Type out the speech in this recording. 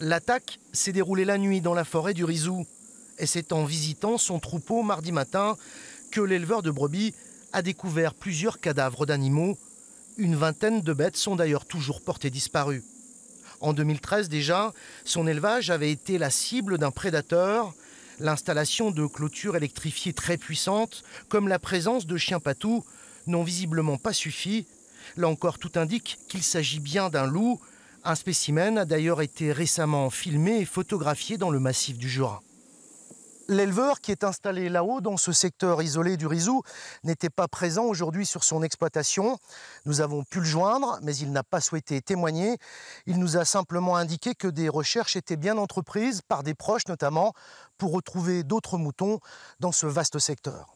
L'attaque s'est déroulée la nuit dans la forêt du Rizou. Et c'est en visitant son troupeau mardi matin que l'éleveur de brebis a découvert plusieurs cadavres d'animaux. Une vingtaine de bêtes sont d'ailleurs toujours portées disparues. En 2013 déjà, son élevage avait été la cible d'un prédateur. L'installation de clôtures électrifiées très puissantes, comme la présence de chiens patous, n'ont visiblement pas suffi. Là encore, tout indique qu'il s'agit bien d'un loup un spécimen a d'ailleurs été récemment filmé et photographié dans le massif du Jura. L'éleveur qui est installé là-haut, dans ce secteur isolé du Rizou, n'était pas présent aujourd'hui sur son exploitation. Nous avons pu le joindre, mais il n'a pas souhaité témoigner. Il nous a simplement indiqué que des recherches étaient bien entreprises, par des proches notamment, pour retrouver d'autres moutons dans ce vaste secteur.